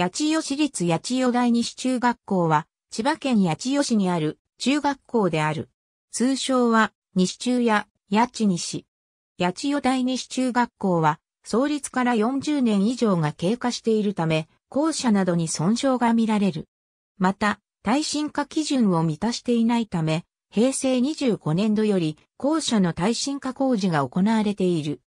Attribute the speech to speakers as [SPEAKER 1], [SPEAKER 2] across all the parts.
[SPEAKER 1] 八千代市立八千代第西中学校は、千葉県八千代市にある中学校である。通称は、西中や八千西。八千代第西中学校は、創立から40年以上が経過しているため、校舎などに損傷が見られる。また、耐震化基準を満たしていないため、平成25年度より校舎の耐震化工事が行われている。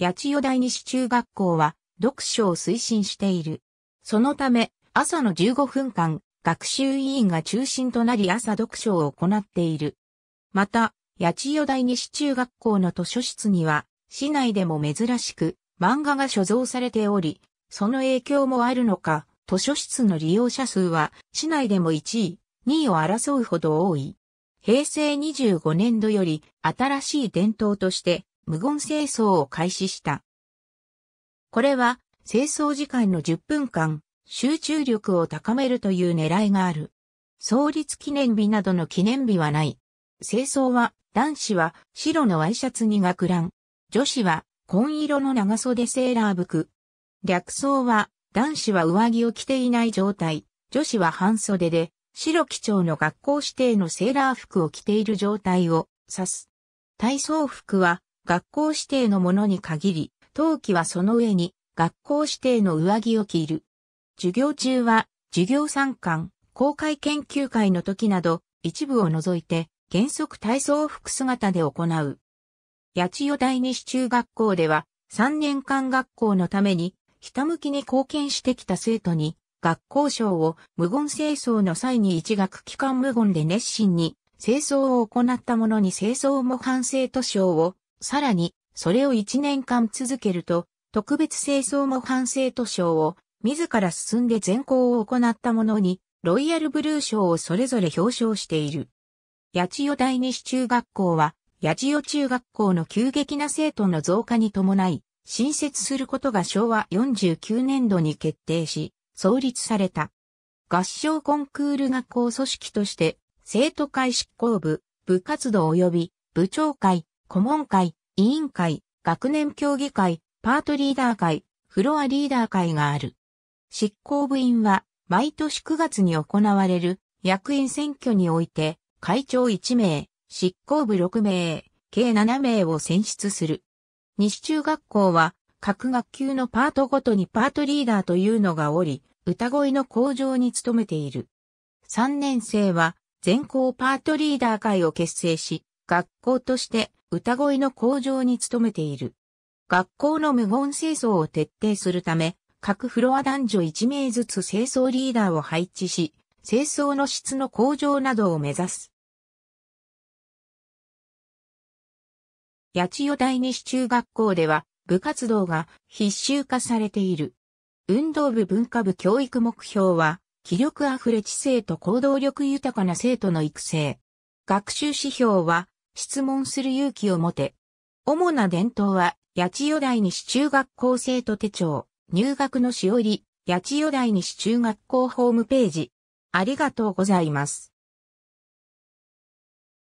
[SPEAKER 1] 八千代第西中学校は読書を推進している。そのため、朝の15分間、学習委員が中心となり朝読書を行っている。また、八千代大西中学校の図書室には、市内でも珍しく漫画が所蔵されており、その影響もあるのか、図書室の利用者数は市内でも1位、2位を争うほど多い。平成25年度より新しい伝統として無言清掃を開始した。これは、清掃時間の10分間、集中力を高めるという狙いがある。創立記念日などの記念日はない。清掃は、男子は白のワイシャツに学ラン。女子は紺色の長袖セーラー服。略装は、男子は上着を着ていない状態。女子は半袖で、白基調の学校指定のセーラー服を着ている状態を指す。体操服は、学校指定のものに限り、冬季はその上に学校指定の上着を着る。授業中は授業参観、公開研究会の時など一部を除いて原則体操服姿で行う。八千代第二市中学校では3年間学校のためにひたむきに貢献してきた生徒に学校賞を無言清掃の際に一学期間無言で熱心に清掃を行った者に清掃模範生徒賞をさらにそれを1年間続けると、特別清掃模範生徒賞を、自ら進んで全校を行ったものに、ロイヤルブルー賞をそれぞれ表彰している。八千代第西中学校は、八千代中学校の急激な生徒の増加に伴い、新設することが昭和49年度に決定し、創立された。合唱コンクール学校組織として、生徒会執行部、部活動及び部長会、顧問会、委員会、学年協議会、パートリーダー会、フロアリーダー会がある。執行部員は、毎年9月に行われる役員選挙において、会長1名、執行部6名、計7名を選出する。西中学校は、各学級のパートごとにパートリーダーというのがおり、歌声の向上に努めている。3年生は、全校パートリーダー会を結成し、学校として歌声の向上に努めている。学校の無言清掃を徹底するため、各フロア男女1名ずつ清掃リーダーを配置し、清掃の質の向上などを目指す。八千代第二市中学校では、部活動が必修化されている。運動部文化部教育目標は、気力あふれ知性と行動力豊かな生徒の育成。学習指標は、質問する勇気を持て。主な伝統は、八千代台西中学校生徒手帳、入学のしおり、八千代台西中学校ホームページ。ありがとうございます。